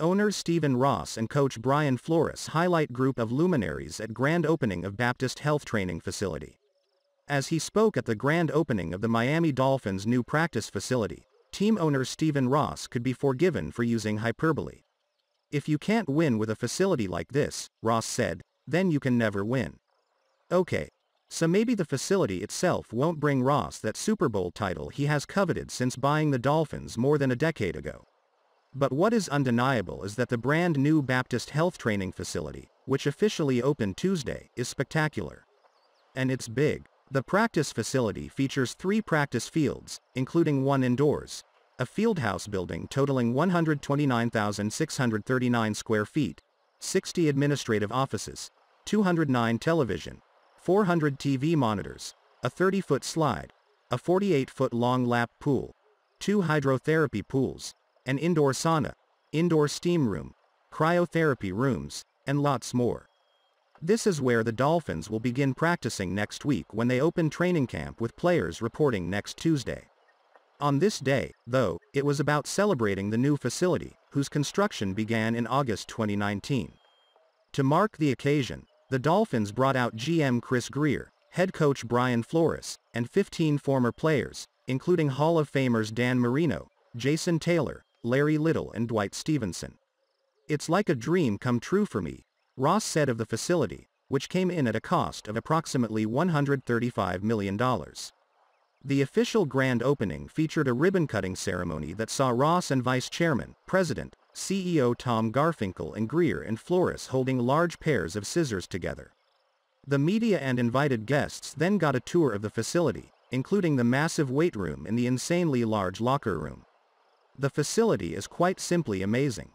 Owner Stephen Ross and coach Brian Flores highlight group of luminaries at grand opening of Baptist Health Training Facility. As he spoke at the grand opening of the Miami Dolphins' new practice facility, team owner Stephen Ross could be forgiven for using hyperbole. If you can't win with a facility like this, Ross said, then you can never win. Okay. So maybe the facility itself won't bring Ross that Super Bowl title he has coveted since buying the Dolphins more than a decade ago. But what is undeniable is that the brand new Baptist Health Training Facility, which officially opened Tuesday, is spectacular. And it's big. The practice facility features three practice fields, including one indoors, a fieldhouse building totaling 129,639 square feet, 60 administrative offices, 209 television, 400 TV monitors, a 30-foot slide, a 48-foot long lap pool, two hydrotherapy pools, an indoor sauna, indoor steam room, cryotherapy rooms, and lots more. This is where the Dolphins will begin practicing next week when they open training camp with players reporting next Tuesday. On this day, though, it was about celebrating the new facility, whose construction began in August 2019. To mark the occasion, the Dolphins brought out GM Chris Greer, head coach Brian Flores, and 15 former players, including Hall of Famers Dan Marino, Jason Taylor, Larry Little and Dwight Stevenson. It's like a dream come true for me, Ross said of the facility, which came in at a cost of approximately $135 million. The official grand opening featured a ribbon-cutting ceremony that saw Ross and Vice Chairman, President, CEO Tom Garfinkel and Greer and Flores holding large pairs of scissors together. The media and invited guests then got a tour of the facility, including the massive weight room and the insanely large locker room. The facility is quite simply amazing.